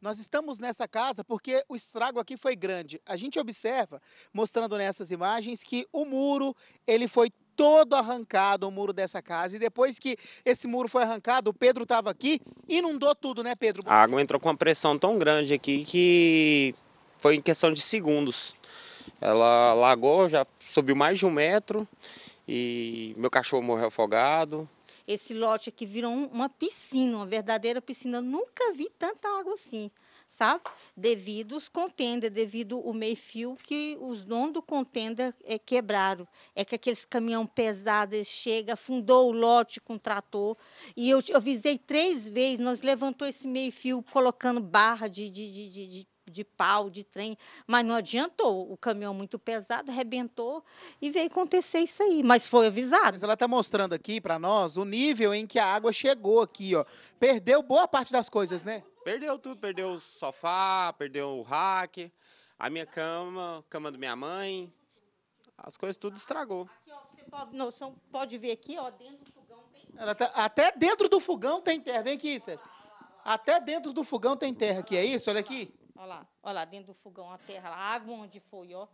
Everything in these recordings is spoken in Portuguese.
Nós estamos nessa casa porque o estrago aqui foi grande. A gente observa, mostrando nessas imagens, que o muro ele foi todo arrancado o muro dessa casa. E depois que esse muro foi arrancado, o Pedro estava aqui, inundou tudo, né, Pedro? A água entrou com uma pressão tão grande aqui que foi em questão de segundos. Ela lagou, já subiu mais de um metro e meu cachorro morreu afogado. Esse lote aqui virou uma piscina, uma verdadeira piscina. Eu nunca vi tanta água assim, sabe? Devido os contêiner, devido o meio-fio que os donos do contêiner é, quebraram. É que aqueles caminhão pesados chega, afundou o lote com o trator. E eu, eu visei três vezes, nós levantou esse meio-fio colocando barra de, de, de, de de pau, de trem, mas não adiantou. O caminhão muito pesado arrebentou e veio acontecer isso aí, mas foi avisado. Mas ela está mostrando aqui para nós o nível em que a água chegou aqui, ó. Perdeu boa parte das coisas, né? Perdeu tudo, perdeu o sofá, perdeu o rack, a minha cama, a cama da minha mãe, as coisas tudo estragou. Aqui, ó, você pode, não, pode ver aqui, ó, dentro do fogão tem tá, até dentro do fogão tem terra. Vem aqui, Sérgio. Até dentro do fogão tem terra aqui, é isso? Olha aqui. Olha lá, olha lá, dentro do fogão a terra, a água onde foi, ó.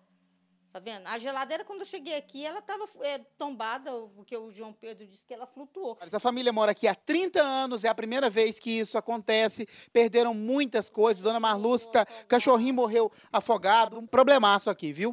Tá vendo? A geladeira, quando eu cheguei aqui, ela estava é, tombada, porque o João Pedro disse que ela flutuou. Mas a família mora aqui há 30 anos, é a primeira vez que isso acontece. Perderam muitas coisas. Dona Marlusta, cachorrinho morreu afogado. Um problemaço aqui, viu?